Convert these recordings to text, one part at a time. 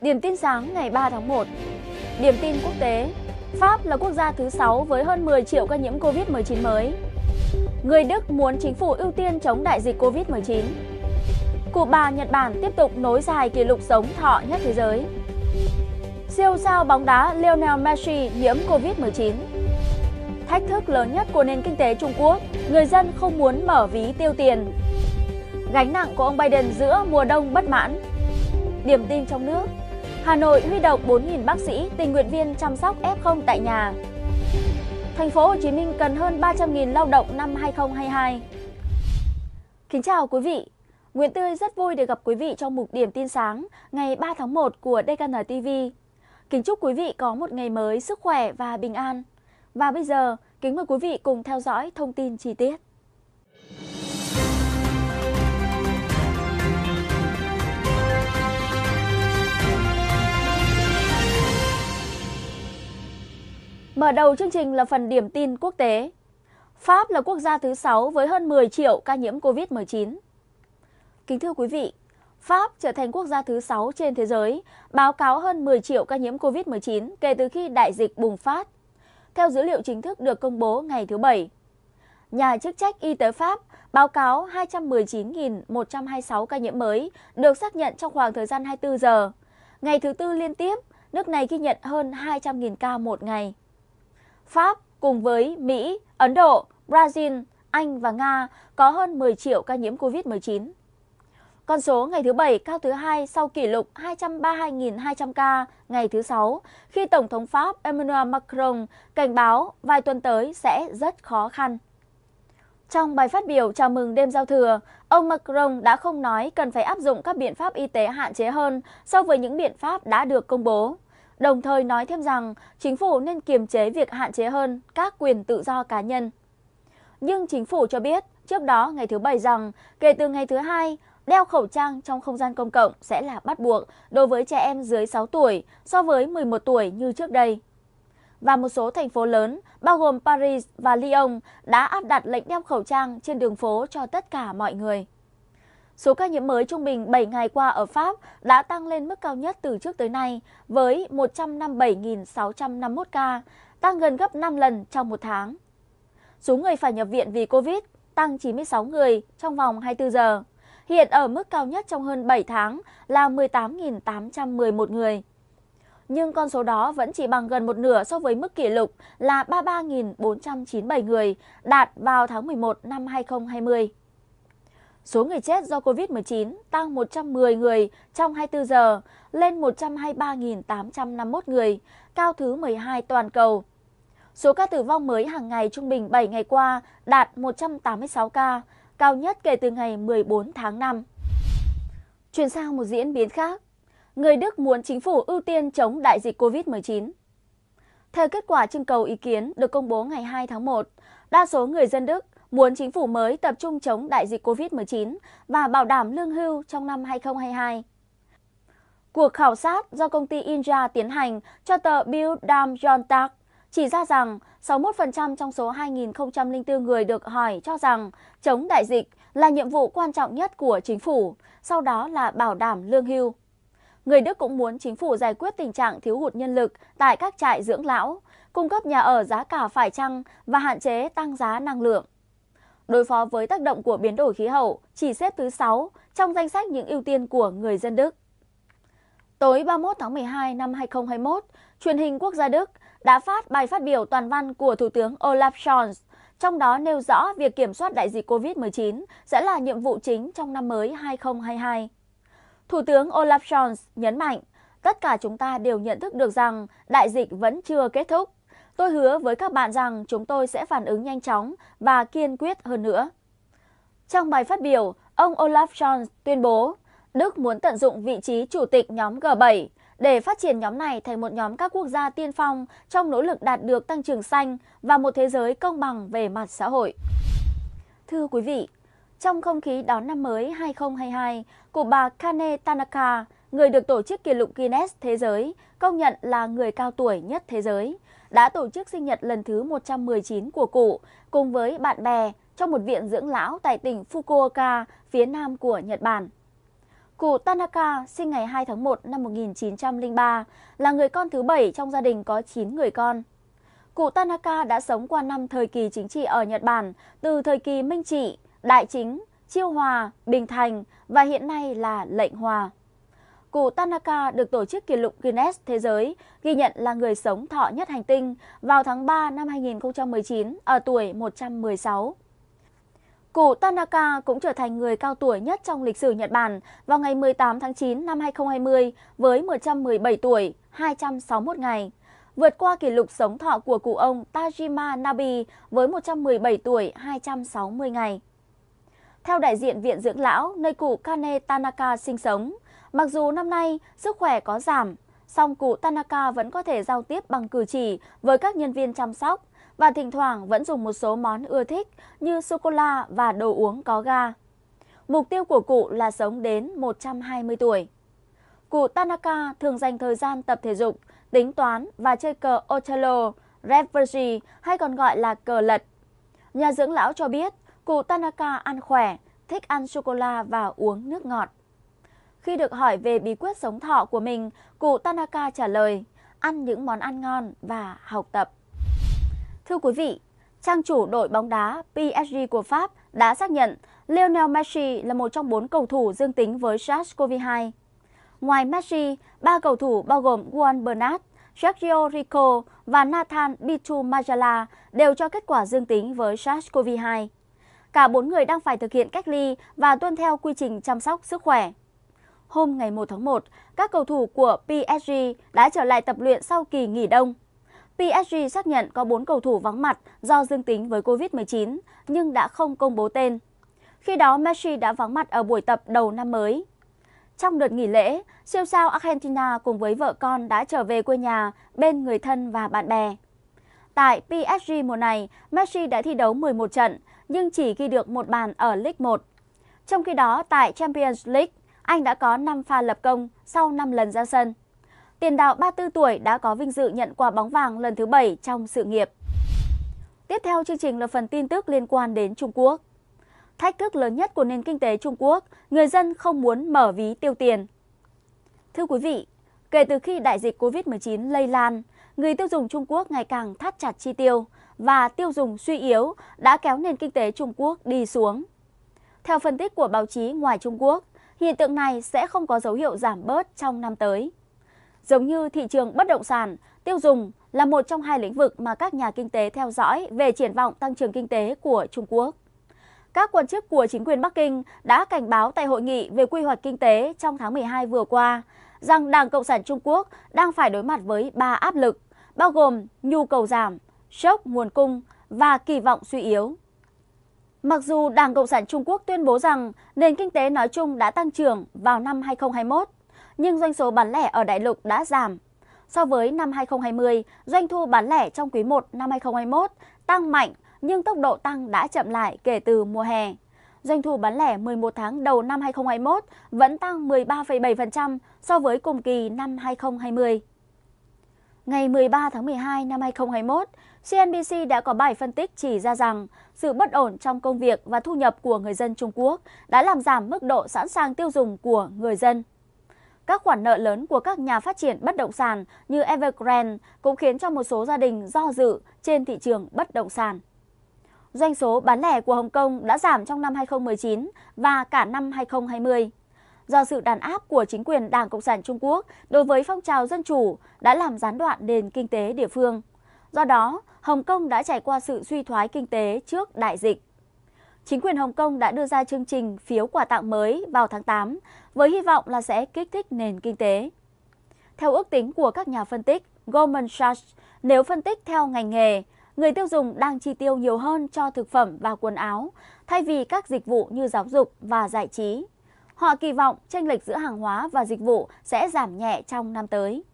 Điểm tin sáng ngày 3 tháng 1 Điểm tin quốc tế Pháp là quốc gia thứ 6 với hơn 10 triệu ca nhiễm COVID-19 mới Người Đức muốn chính phủ ưu tiên chống đại dịch COVID-19 cụ bà Nhật Bản tiếp tục nối dài kỷ lục sống thọ nhất thế giới Siêu sao bóng đá Lionel Messi nhiễm COVID-19 Thách thức lớn nhất của nền kinh tế Trung Quốc, người dân không muốn mở ví tiêu tiền Gánh nặng của ông Biden giữa mùa đông bất mãn Điểm tin trong nước Hà Nội huy động 4.000 bác sĩ, tình nguyện viên chăm sóc F0 tại nhà. Thành phố Hồ Chí Minh cần hơn 300.000 lao động năm 2022. Kính chào quý vị. Nguyễn Tươi rất vui được gặp quý vị trong mục điểm tin sáng ngày 3 tháng 1 của DKN TV. Kính chúc quý vị có một ngày mới sức khỏe và bình an. Và bây giờ, kính mời quý vị cùng theo dõi thông tin chi tiết. Mở đầu chương trình là phần điểm tin quốc tế. Pháp là quốc gia thứ 6 với hơn 10 triệu ca nhiễm COVID-19. Kính thưa quý vị, Pháp trở thành quốc gia thứ 6 trên thế giới, báo cáo hơn 10 triệu ca nhiễm COVID-19 kể từ khi đại dịch bùng phát, theo dữ liệu chính thức được công bố ngày thứ Bảy. Nhà chức trách y tế Pháp báo cáo 219.126 ca nhiễm mới được xác nhận trong khoảng thời gian 24 giờ. Ngày thứ Tư liên tiếp, nước này ghi nhận hơn 200.000 ca một ngày. Pháp cùng với Mỹ, Ấn Độ, Brazil, Anh và Nga có hơn 10 triệu ca nhiễm COVID-19. Con số ngày thứ Bảy cao thứ hai sau kỷ lục 232.200 ca ngày thứ Sáu khi Tổng thống Pháp Emmanuel Macron cảnh báo vài tuần tới sẽ rất khó khăn. Trong bài phát biểu chào mừng đêm giao thừa, ông Macron đã không nói cần phải áp dụng các biện pháp y tế hạn chế hơn so với những biện pháp đã được công bố đồng thời nói thêm rằng chính phủ nên kiềm chế việc hạn chế hơn các quyền tự do cá nhân. Nhưng chính phủ cho biết trước đó ngày thứ Bảy rằng kể từ ngày thứ Hai, đeo khẩu trang trong không gian công cộng sẽ là bắt buộc đối với trẻ em dưới 6 tuổi so với 11 tuổi như trước đây. Và một số thành phố lớn, bao gồm Paris và Lyon, đã áp đặt lệnh đeo khẩu trang trên đường phố cho tất cả mọi người. Số ca nhiễm mới trung bình 7 ngày qua ở Pháp đã tăng lên mức cao nhất từ trước tới nay với 157.651 ca, tăng gần gấp 5 lần trong một tháng. Số người phải nhập viện vì Covid tăng 96 người trong vòng 24 giờ, hiện ở mức cao nhất trong hơn 7 tháng là 18.811 người. Nhưng con số đó vẫn chỉ bằng gần một nửa so với mức kỷ lục là 33.497 người đạt vào tháng 11 năm 2020. Số người chết do COVID-19 tăng 110 người trong 24 giờ lên 123.851 người, cao thứ 12 toàn cầu. Số ca tử vong mới hàng ngày trung bình 7 ngày qua đạt 186 ca, cao nhất kể từ ngày 14 tháng 5. Chuyển sang một diễn biến khác, người Đức muốn chính phủ ưu tiên chống đại dịch COVID-19. Theo kết quả trưng cầu ý kiến được công bố ngày 2 tháng 1, đa số người dân Đức muốn chính phủ mới tập trung chống đại dịch COVID-19 và bảo đảm lương hưu trong năm 2022. Cuộc khảo sát do công ty Inja tiến hành cho tờ Bill Dam Jontak chỉ ra rằng 61% trong số 2.004 người được hỏi cho rằng chống đại dịch là nhiệm vụ quan trọng nhất của chính phủ, sau đó là bảo đảm lương hưu. Người Đức cũng muốn chính phủ giải quyết tình trạng thiếu hụt nhân lực tại các trại dưỡng lão, cung cấp nhà ở giá cả phải chăng và hạn chế tăng giá năng lượng. Đối phó với tác động của biến đổi khí hậu chỉ xếp thứ 6 trong danh sách những ưu tiên của người dân Đức. Tối 31 tháng 12 năm 2021, truyền hình quốc gia Đức đã phát bài phát biểu toàn văn của Thủ tướng Olaf Scholz, trong đó nêu rõ việc kiểm soát đại dịch COVID-19 sẽ là nhiệm vụ chính trong năm mới 2022. Thủ tướng Olaf Scholz nhấn mạnh, tất cả chúng ta đều nhận thức được rằng đại dịch vẫn chưa kết thúc Tôi hứa với các bạn rằng chúng tôi sẽ phản ứng nhanh chóng và kiên quyết hơn nữa. Trong bài phát biểu, ông Olaf Scholz tuyên bố Đức muốn tận dụng vị trí chủ tịch nhóm G7 để phát triển nhóm này thành một nhóm các quốc gia tiên phong trong nỗ lực đạt được tăng trưởng xanh và một thế giới công bằng về mặt xã hội. Thưa quý vị, trong không khí đón năm mới 2022 của bà Kane Tanaka, người được tổ chức kỷ lục Guinness Thế giới công nhận là người cao tuổi nhất thế giới, đã tổ chức sinh nhật lần thứ 119 của cụ cùng với bạn bè trong một viện dưỡng lão tại tỉnh Fukuoka, phía nam của Nhật Bản. Cụ Tanaka sinh ngày 2 tháng 1 năm 1903, là người con thứ 7 trong gia đình có 9 người con. Cụ Tanaka đã sống qua năm thời kỳ chính trị ở Nhật Bản, từ thời kỳ Minh Trị, Đại Chính, Chiêu Hòa, Bình Thành và hiện nay là Lệnh Hòa cụ Tanaka được tổ chức kỷ lục Guinness Thế giới ghi nhận là người sống thọ nhất hành tinh vào tháng 3 năm 2019 ở tuổi 116. Cụ Tanaka cũng trở thành người cao tuổi nhất trong lịch sử Nhật Bản vào ngày 18 tháng 9 năm 2020 với 117 tuổi, 261 ngày, vượt qua kỷ lục sống thọ của cụ ông Tajima Nabi với 117 tuổi, 260 ngày. Theo đại diện Viện Dưỡng Lão, nơi cụ Kane Tanaka sinh sống, Mặc dù năm nay sức khỏe có giảm, song cụ Tanaka vẫn có thể giao tiếp bằng cử chỉ với các nhân viên chăm sóc và thỉnh thoảng vẫn dùng một số món ưa thích như sô-cô-la và đồ uống có ga. Mục tiêu của cụ là sống đến 120 tuổi. Cụ Tanaka thường dành thời gian tập thể dục, tính toán và chơi cờ Othello, Reversi hay còn gọi là cờ lật. Nhà dưỡng lão cho biết cụ Tanaka ăn khỏe, thích ăn sô-cô-la và uống nước ngọt. Khi được hỏi về bí quyết sống thọ của mình, cụ Tanaka trả lời, ăn những món ăn ngon và học tập. Thưa quý vị, trang chủ đội bóng đá PSG của Pháp đã xác nhận Lionel Messi là một trong bốn cầu thủ dương tính với SARS-CoV-2. Ngoài Messi, ba cầu thủ bao gồm Juan Bernat, Sergio Rico và Nathan Bitu Majala đều cho kết quả dương tính với SARS-CoV-2. Cả bốn người đang phải thực hiện cách ly và tuân theo quy trình chăm sóc sức khỏe hôm ngày 1 tháng 1, các cầu thủ của PSG đã trở lại tập luyện sau kỳ nghỉ đông. PSG xác nhận có 4 cầu thủ vắng mặt do dương tính với COVID-19 nhưng đã không công bố tên. Khi đó Messi đã vắng mặt ở buổi tập đầu năm mới. Trong đợt nghỉ lễ, siêu sao Argentina cùng với vợ con đã trở về quê nhà bên người thân và bạn bè. Tại PSG mùa này, Messi đã thi đấu 11 trận nhưng chỉ ghi được một bàn ở League 1. Trong khi đó, tại Champions League, anh đã có 5 pha lập công sau 5 lần ra sân. Tiền đạo 34 tuổi đã có vinh dự nhận quả bóng vàng lần thứ 7 trong sự nghiệp. Tiếp theo chương trình là phần tin tức liên quan đến Trung Quốc. Thách thức lớn nhất của nền kinh tế Trung Quốc, người dân không muốn mở ví tiêu tiền. Thưa quý vị, kể từ khi đại dịch COVID-19 lây lan, người tiêu dùng Trung Quốc ngày càng thắt chặt chi tiêu và tiêu dùng suy yếu đã kéo nền kinh tế Trung Quốc đi xuống. Theo phân tích của báo chí ngoài Trung Quốc, hiện tượng này sẽ không có dấu hiệu giảm bớt trong năm tới. Giống như thị trường bất động sản, tiêu dùng là một trong hai lĩnh vực mà các nhà kinh tế theo dõi về triển vọng tăng trưởng kinh tế của Trung Quốc. Các quan chức của chính quyền Bắc Kinh đã cảnh báo tại hội nghị về quy hoạch kinh tế trong tháng 12 vừa qua rằng Đảng Cộng sản Trung Quốc đang phải đối mặt với ba áp lực, bao gồm nhu cầu giảm, sốc nguồn cung và kỳ vọng suy yếu. Mặc dù Đảng Cộng sản Trung Quốc tuyên bố rằng nền kinh tế nói chung đã tăng trưởng vào năm 2021, nhưng doanh số bán lẻ ở đại lục đã giảm. So với năm 2020, doanh thu bán lẻ trong quý 1 năm 2021 tăng mạnh nhưng tốc độ tăng đã chậm lại kể từ mùa hè. Doanh thu bán lẻ 11 tháng đầu năm 2021 vẫn tăng 13,7% so với cùng kỳ năm 2020. Ngày 13 tháng 12 năm 2021, CNBC đã có bài phân tích chỉ ra rằng sự bất ổn trong công việc và thu nhập của người dân Trung Quốc đã làm giảm mức độ sẵn sàng tiêu dùng của người dân. Các khoản nợ lớn của các nhà phát triển bất động sản như Evergrande cũng khiến cho một số gia đình do dự trên thị trường bất động sản. Doanh số bán lẻ của Hồng Kông đã giảm trong năm 2019 và cả năm 2020 do sự đàn áp của chính quyền Đảng Cộng sản Trung Quốc đối với phong trào dân chủ đã làm gián đoạn nền kinh tế địa phương. Do đó, Hồng Kông đã trải qua sự suy thoái kinh tế trước đại dịch. Chính quyền Hồng Kông đã đưa ra chương trình phiếu quà tặng mới vào tháng 8 với hy vọng là sẽ kích thích nền kinh tế. Theo ước tính của các nhà phân tích, Goldman Sachs, nếu phân tích theo ngành nghề, người tiêu dùng đang chi tiêu nhiều hơn cho thực phẩm và quần áo thay vì các dịch vụ như giáo dục và giải trí. Họ kỳ vọng chênh lệch giữa hàng hóa và dịch vụ sẽ giảm nhẹ trong năm tới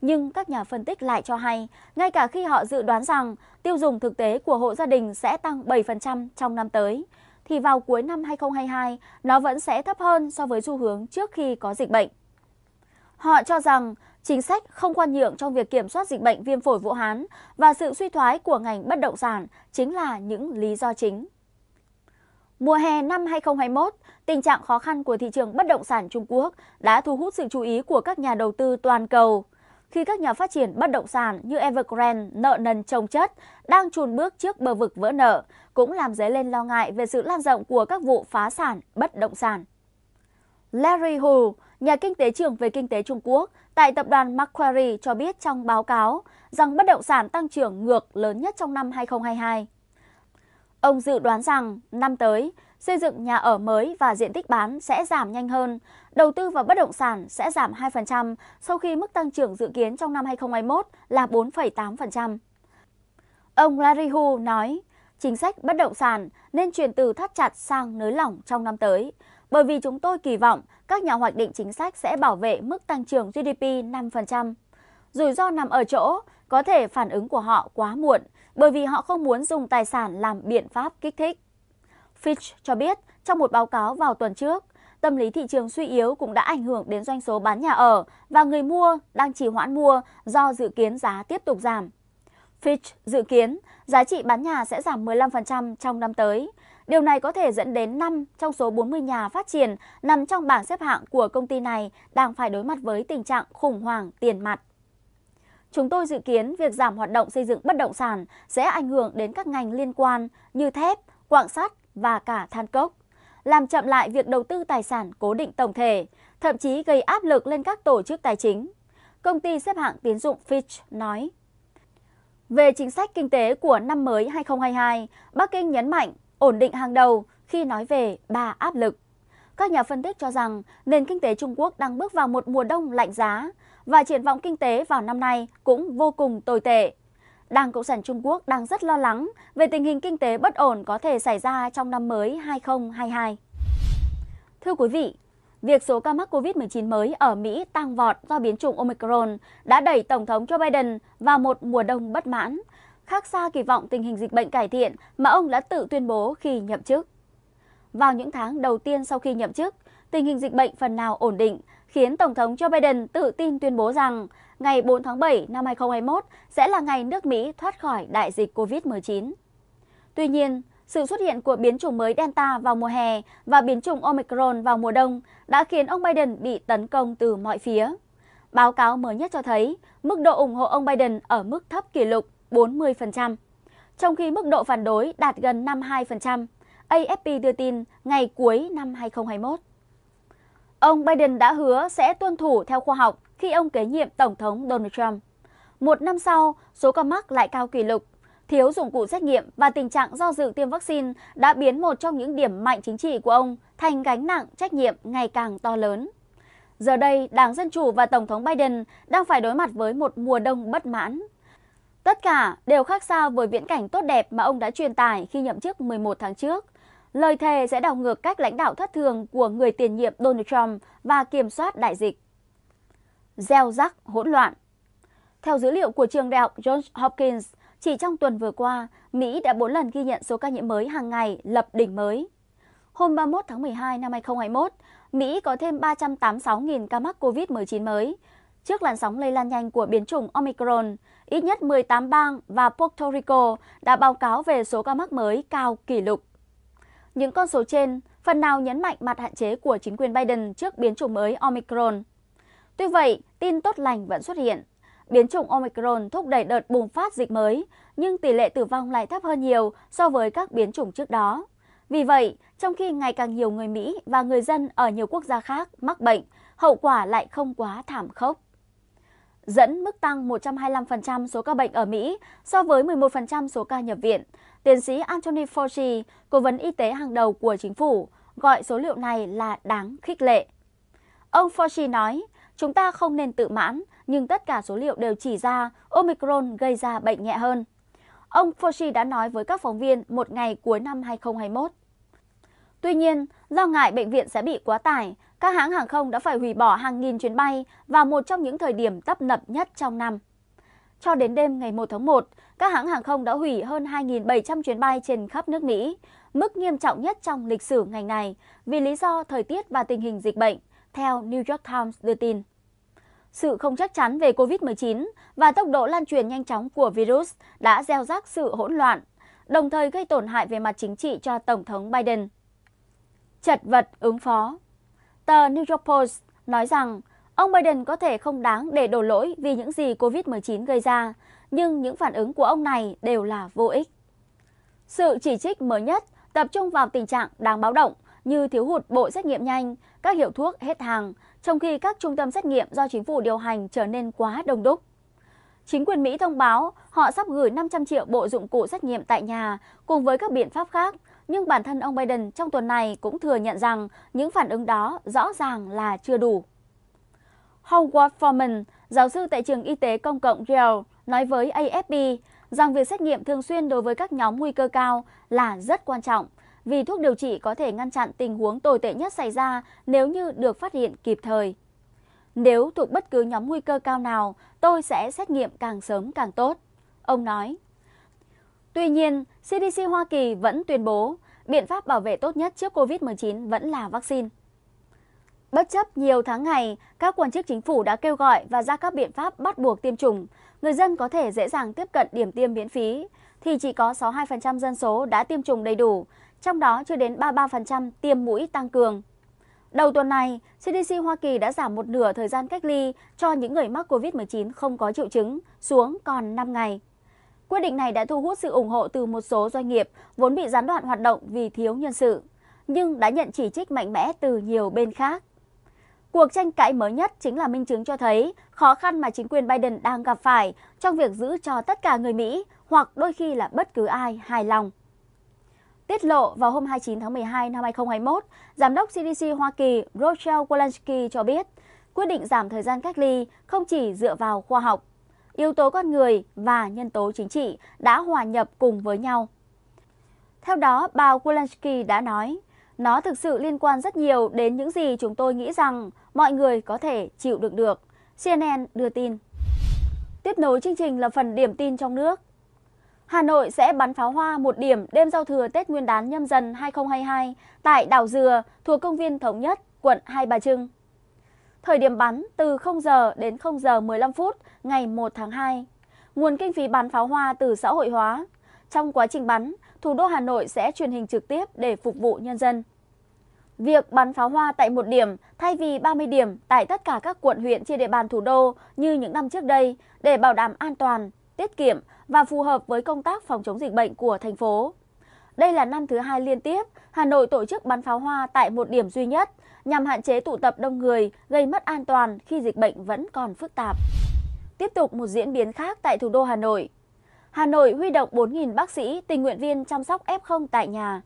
nhưng các nhà phân tích lại cho hay, ngay cả khi họ dự đoán rằng tiêu dùng thực tế của hộ gia đình sẽ tăng 7% trong năm tới, thì vào cuối năm 2022 nó vẫn sẽ thấp hơn so với xu hướng trước khi có dịch bệnh. Họ cho rằng chính sách không khoan nhượng trong việc kiểm soát dịch bệnh viêm phổi Vũ Hán và sự suy thoái của ngành bất động sản chính là những lý do chính. Mùa hè năm 2021, tình trạng khó khăn của thị trường bất động sản Trung Quốc đã thu hút sự chú ý của các nhà đầu tư toàn cầu khi các nhà phát triển bất động sản như Evergrande nợ nần trồng chất, đang chùn bước trước bờ vực vỡ nợ, cũng làm dấy lên lo ngại về sự lan rộng của các vụ phá sản bất động sản. Larry Hu, nhà kinh tế trưởng về kinh tế Trung Quốc tại tập đoàn Macquarie cho biết trong báo cáo rằng bất động sản tăng trưởng ngược lớn nhất trong năm 2022. Ông dự đoán rằng năm tới, xây dựng nhà ở mới và diện tích bán sẽ giảm nhanh hơn. Đầu tư vào bất động sản sẽ giảm 2% sau khi mức tăng trưởng dự kiến trong năm 2021 là 4,8%. Ông Larry Hu nói, chính sách bất động sản nên chuyển từ thắt chặt sang nới lỏng trong năm tới, bởi vì chúng tôi kỳ vọng các nhà hoạch định chính sách sẽ bảo vệ mức tăng trưởng GDP 5%. Rủi ro nằm ở chỗ có thể phản ứng của họ quá muộn, bởi vì họ không muốn dùng tài sản làm biện pháp kích thích. Fitch cho biết trong một báo cáo vào tuần trước, tâm lý thị trường suy yếu cũng đã ảnh hưởng đến doanh số bán nhà ở và người mua đang trì hoãn mua do dự kiến giá tiếp tục giảm. Fitch dự kiến giá trị bán nhà sẽ giảm 15% trong năm tới. Điều này có thể dẫn đến 5 trong số 40 nhà phát triển nằm trong bảng xếp hạng của công ty này đang phải đối mặt với tình trạng khủng hoảng tiền mặt. Chúng tôi dự kiến việc giảm hoạt động xây dựng bất động sản sẽ ảnh hưởng đến các ngành liên quan như thép, quạng sắt và cả than cốc, làm chậm lại việc đầu tư tài sản cố định tổng thể, thậm chí gây áp lực lên các tổ chức tài chính. Công ty xếp hạng tiến dụng Fitch nói. Về chính sách kinh tế của năm mới 2022, Bắc Kinh nhấn mạnh ổn định hàng đầu khi nói về ba áp lực. Các nhà phân tích cho rằng nền kinh tế Trung Quốc đang bước vào một mùa đông lạnh giá và triển vọng kinh tế vào năm nay cũng vô cùng tồi tệ. Đảng Cộng sản Trung Quốc đang rất lo lắng về tình hình kinh tế bất ổn có thể xảy ra trong năm mới 2022. Thưa quý vị, việc số ca mắc COVID-19 mới ở Mỹ tăng vọt do biến chủng Omicron đã đẩy Tổng thống Joe Biden vào một mùa đông bất mãn, khác xa kỳ vọng tình hình dịch bệnh cải thiện mà ông đã tự tuyên bố khi nhậm chức. Vào những tháng đầu tiên sau khi nhậm chức, tình hình dịch bệnh phần nào ổn định, khiến Tổng thống Joe Biden tự tin tuyên bố rằng ngày 4 tháng 7 năm 2021 sẽ là ngày nước Mỹ thoát khỏi đại dịch COVID-19. Tuy nhiên, sự xuất hiện của biến chủng mới Delta vào mùa hè và biến chủng Omicron vào mùa đông đã khiến ông Biden bị tấn công từ mọi phía. Báo cáo mới nhất cho thấy mức độ ủng hộ ông Biden ở mức thấp kỷ lục 40%, trong khi mức độ phản đối đạt gần 52%, AFP đưa tin ngày cuối năm 2021. Ông Biden đã hứa sẽ tuân thủ theo khoa học khi ông kế nhiệm Tổng thống Donald Trump. Một năm sau, số ca mắc lại cao kỷ lục. Thiếu dụng cụ xét nghiệm và tình trạng do dự tiêm vaccine đã biến một trong những điểm mạnh chính trị của ông thành gánh nặng trách nhiệm ngày càng to lớn. Giờ đây, Đảng Dân Chủ và Tổng thống Biden đang phải đối mặt với một mùa đông bất mãn. Tất cả đều khác xa với viễn cảnh tốt đẹp mà ông đã truyền tải khi nhậm chức 11 tháng trước – lời thề sẽ đảo ngược cách lãnh đạo thất thường của người tiền nhiệm Donald Trump và kiểm soát đại dịch. Gieo rắc hỗn loạn Theo dữ liệu của trường đại học Johns Hopkins, chỉ trong tuần vừa qua, Mỹ đã 4 lần ghi nhận số ca nhiễm mới hàng ngày lập đỉnh mới. Hôm 31 tháng 12 năm 2021, Mỹ có thêm 386.000 ca mắc COVID-19 mới. Trước làn sóng lây lan nhanh của biến chủng Omicron, ít nhất 18 bang và Puerto Rico đã báo cáo về số ca mắc mới cao kỷ lục. Những con số trên phần nào nhấn mạnh mặt hạn chế của chính quyền Biden trước biến chủng mới Omicron. Tuy vậy, tin tốt lành vẫn xuất hiện. Biến chủng Omicron thúc đẩy đợt bùng phát dịch mới, nhưng tỷ lệ tử vong lại thấp hơn nhiều so với các biến chủng trước đó. Vì vậy, trong khi ngày càng nhiều người Mỹ và người dân ở nhiều quốc gia khác mắc bệnh, hậu quả lại không quá thảm khốc dẫn mức tăng 125% số ca bệnh ở Mỹ so với 11% số ca nhập viện. Tiến sĩ Anthony Fauci, cố vấn y tế hàng đầu của chính phủ, gọi số liệu này là đáng khích lệ. Ông Fauci nói, chúng ta không nên tự mãn, nhưng tất cả số liệu đều chỉ ra Omicron gây ra bệnh nhẹ hơn. Ông Fauci đã nói với các phóng viên một ngày cuối năm 2021. Tuy nhiên, lo ngại bệnh viện sẽ bị quá tải, các hãng hàng không đã phải hủy bỏ hàng nghìn chuyến bay vào một trong những thời điểm tấp nập nhất trong năm. Cho đến đêm ngày 1 tháng 1, các hãng hàng không đã hủy hơn 2.700 chuyến bay trên khắp nước Mỹ, mức nghiêm trọng nhất trong lịch sử ngành này vì lý do thời tiết và tình hình dịch bệnh, theo New York Times đưa tin. Sự không chắc chắn về COVID-19 và tốc độ lan truyền nhanh chóng của virus đã gieo rắc sự hỗn loạn, đồng thời gây tổn hại về mặt chính trị cho Tổng thống Biden. Chật vật ứng phó Tờ New York Post nói rằng ông Biden có thể không đáng để đổ lỗi vì những gì COVID-19 gây ra, nhưng những phản ứng của ông này đều là vô ích. Sự chỉ trích mới nhất tập trung vào tình trạng đáng báo động như thiếu hụt bộ xét nghiệm nhanh, các hiệu thuốc hết hàng, trong khi các trung tâm xét nghiệm do chính phủ điều hành trở nên quá đông đúc. Chính quyền Mỹ thông báo họ sắp gửi 500 triệu bộ dụng cụ xét nghiệm tại nhà cùng với các biện pháp khác nhưng bản thân ông Biden trong tuần này cũng thừa nhận rằng những phản ứng đó rõ ràng là chưa đủ. Howard Foreman, giáo sư tại trường y tế công cộng Yale, nói với AFP rằng việc xét nghiệm thường xuyên đối với các nhóm nguy cơ cao là rất quan trọng vì thuốc điều trị có thể ngăn chặn tình huống tồi tệ nhất xảy ra nếu như được phát hiện kịp thời. Nếu thuộc bất cứ nhóm nguy cơ cao nào, tôi sẽ xét nghiệm càng sớm càng tốt, ông nói. Tuy nhiên, CDC Hoa Kỳ vẫn tuyên bố biện pháp bảo vệ tốt nhất trước COVID-19 vẫn là vaccine. Bất chấp nhiều tháng ngày, các quan chức chính phủ đã kêu gọi và ra các biện pháp bắt buộc tiêm chủng, người dân có thể dễ dàng tiếp cận điểm tiêm miễn phí, thì chỉ có 62% dân số đã tiêm chủng đầy đủ, trong đó chưa đến 33% tiêm mũi tăng cường. Đầu tuần này, CDC Hoa Kỳ đã giảm một nửa thời gian cách ly cho những người mắc COVID-19 không có triệu chứng xuống còn 5 ngày. Quyết định này đã thu hút sự ủng hộ từ một số doanh nghiệp vốn bị gián đoạn hoạt động vì thiếu nhân sự, nhưng đã nhận chỉ trích mạnh mẽ từ nhiều bên khác. Cuộc tranh cãi mới nhất chính là minh chứng cho thấy khó khăn mà chính quyền Biden đang gặp phải trong việc giữ cho tất cả người Mỹ hoặc đôi khi là bất cứ ai hài lòng. Tiết lộ vào hôm 29 tháng 12 năm 2021, Giám đốc CDC Hoa Kỳ Rochelle Walensky cho biết quyết định giảm thời gian cách ly không chỉ dựa vào khoa học yếu tố con người và nhân tố chính trị đã hòa nhập cùng với nhau. Theo đó, bà Zelensky đã nói, nó thực sự liên quan rất nhiều đến những gì chúng tôi nghĩ rằng mọi người có thể chịu được được. CNN đưa tin. Tiếp nối chương trình là phần điểm tin trong nước. Hà Nội sẽ bắn pháo hoa một điểm đêm giao thừa Tết Nguyên đán nhâm dần 2022 tại Đảo Dừa thuộc công viên Thống Nhất, quận Hai Bà Trưng. Thời điểm bắn từ 0 giờ đến 0 giờ 15 phút ngày 1 tháng 2. Nguồn kinh phí bắn pháo hoa từ xã hội hóa. Trong quá trình bắn, thủ đô Hà Nội sẽ truyền hình trực tiếp để phục vụ nhân dân. Việc bắn pháo hoa tại một điểm thay vì 30 điểm tại tất cả các quận huyện trên địa bàn thủ đô như những năm trước đây để bảo đảm an toàn, tiết kiệm và phù hợp với công tác phòng chống dịch bệnh của thành phố. Đây là năm thứ hai liên tiếp, Hà Nội tổ chức bắn pháo hoa tại một điểm duy nhất nhằm hạn chế tụ tập đông người, gây mất an toàn khi dịch bệnh vẫn còn phức tạp. Tiếp tục một diễn biến khác tại thủ đô Hà Nội. Hà Nội huy động 4.000 bác sĩ, tình nguyện viên chăm sóc F0 tại nhà.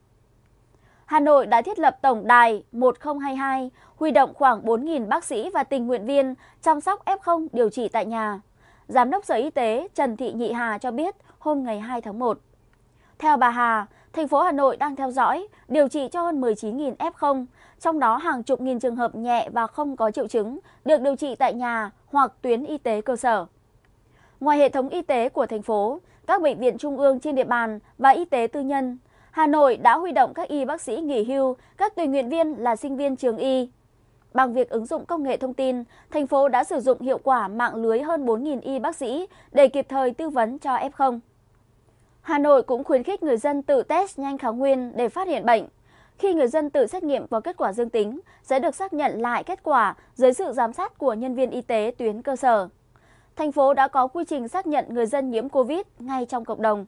Hà Nội đã thiết lập tổng đài 1022, huy động khoảng 4.000 bác sĩ và tình nguyện viên chăm sóc F0 điều trị tại nhà. Giám đốc Sở Y tế Trần Thị Nhị Hà cho biết hôm ngày 2 tháng 1. Theo bà Hà, thành phố Hà Nội đang theo dõi, điều trị cho hơn 19.000 F0, trong đó hàng chục nghìn trường hợp nhẹ và không có triệu chứng được điều trị tại nhà hoặc tuyến y tế cơ sở. Ngoài hệ thống y tế của thành phố, các bệnh viện trung ương trên địa bàn và y tế tư nhân, Hà Nội đã huy động các y bác sĩ nghỉ hưu, các tình nguyện viên là sinh viên trường y. Bằng việc ứng dụng công nghệ thông tin, thành phố đã sử dụng hiệu quả mạng lưới hơn 4.000 y bác sĩ để kịp thời tư vấn cho F0. Hà Nội cũng khuyến khích người dân tự test nhanh kháng nguyên để phát hiện bệnh. Khi người dân tự xét nghiệm có kết quả dương tính, sẽ được xác nhận lại kết quả dưới sự giám sát của nhân viên y tế tuyến cơ sở. Thành phố đã có quy trình xác nhận người dân nhiễm COVID ngay trong cộng đồng.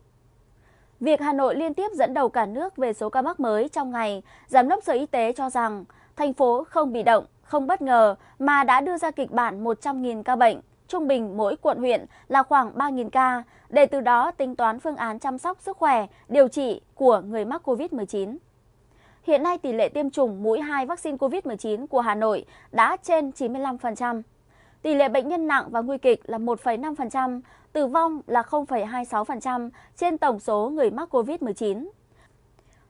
Việc Hà Nội liên tiếp dẫn đầu cả nước về số ca mắc mới trong ngày, Giám đốc Sở Y tế cho rằng thành phố không bị động, không bất ngờ mà đã đưa ra kịch bản 100.000 ca bệnh – trung bình mỗi quận huyện là khoảng 3.000 ca, để từ đó tính toán phương án chăm sóc sức khỏe, điều trị của người mắc COVID-19. Hiện nay tỷ lệ tiêm chủng mũi 2 vaccine COVID-19 của Hà Nội đã trên 95%. Tỷ lệ bệnh nhân nặng và nguy kịch là 1,5%, tử vong là 0,26% trên tổng số người mắc COVID-19.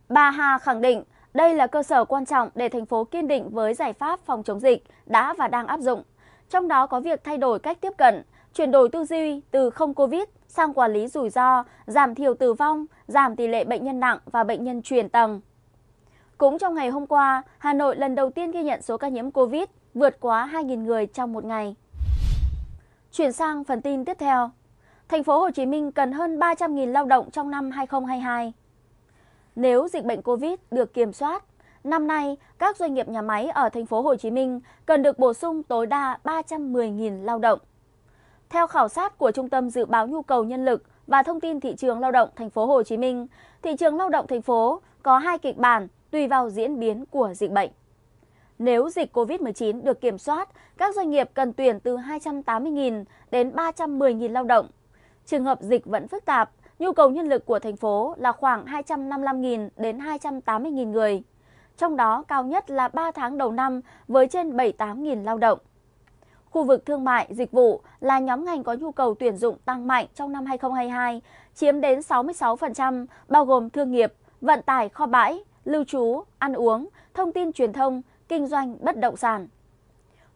Bà Hà khẳng định đây là cơ sở quan trọng để thành phố kiên định với giải pháp phòng chống dịch đã và đang áp dụng trong đó có việc thay đổi cách tiếp cận, chuyển đổi tư duy từ không COVID sang quản lý rủi ro, giảm thiểu tử vong, giảm tỷ lệ bệnh nhân nặng và bệnh nhân truyền tầng. Cũng trong ngày hôm qua, Hà Nội lần đầu tiên ghi nhận số ca nhiễm COVID vượt quá 2.000 người trong một ngày. Chuyển sang phần tin tiếp theo. Thành phố Hồ Chí Minh cần hơn 300.000 lao động trong năm 2022. Nếu dịch bệnh COVID được kiểm soát, Năm nay, các doanh nghiệp nhà máy ở thành phố Hồ Chí Minh cần được bổ sung tối đa 310.000 lao động. Theo khảo sát của Trung tâm dự báo nhu cầu nhân lực và thông tin thị trường lao động thành phố Hồ Chí Minh, thị trường lao động thành phố có hai kịch bản tùy vào diễn biến của dịch bệnh. Nếu dịch COVID-19 được kiểm soát, các doanh nghiệp cần tuyển từ 280.000 đến 310.000 lao động. Trường hợp dịch vẫn phức tạp, nhu cầu nhân lực của thành phố là khoảng 255.000 đến 280.000 người trong đó cao nhất là 3 tháng đầu năm với trên 78.000 lao động. Khu vực thương mại, dịch vụ là nhóm ngành có nhu cầu tuyển dụng tăng mạnh trong năm 2022, chiếm đến 66%, bao gồm thương nghiệp, vận tải kho bãi, lưu trú, ăn uống, thông tin truyền thông, kinh doanh bất động sản.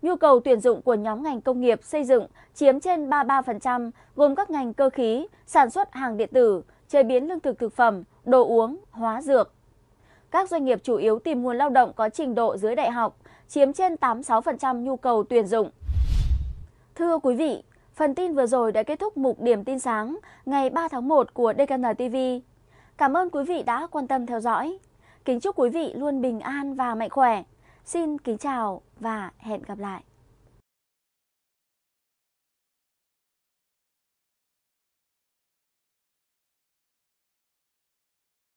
Nhu cầu tuyển dụng của nhóm ngành công nghiệp xây dựng chiếm trên 33%, gồm các ngành cơ khí, sản xuất hàng điện tử, chế biến lương thực thực phẩm, đồ uống, hóa dược các doanh nghiệp chủ yếu tìm nguồn lao động có trình độ dưới đại học, chiếm trên 86% nhu cầu tuyển dụng. Thưa quý vị, phần tin vừa rồi đã kết thúc mục điểm tin sáng ngày 3 tháng 1 của DKN TV. Cảm ơn quý vị đã quan tâm theo dõi. Kính chúc quý vị luôn bình an và mạnh khỏe. Xin kính chào và hẹn gặp lại.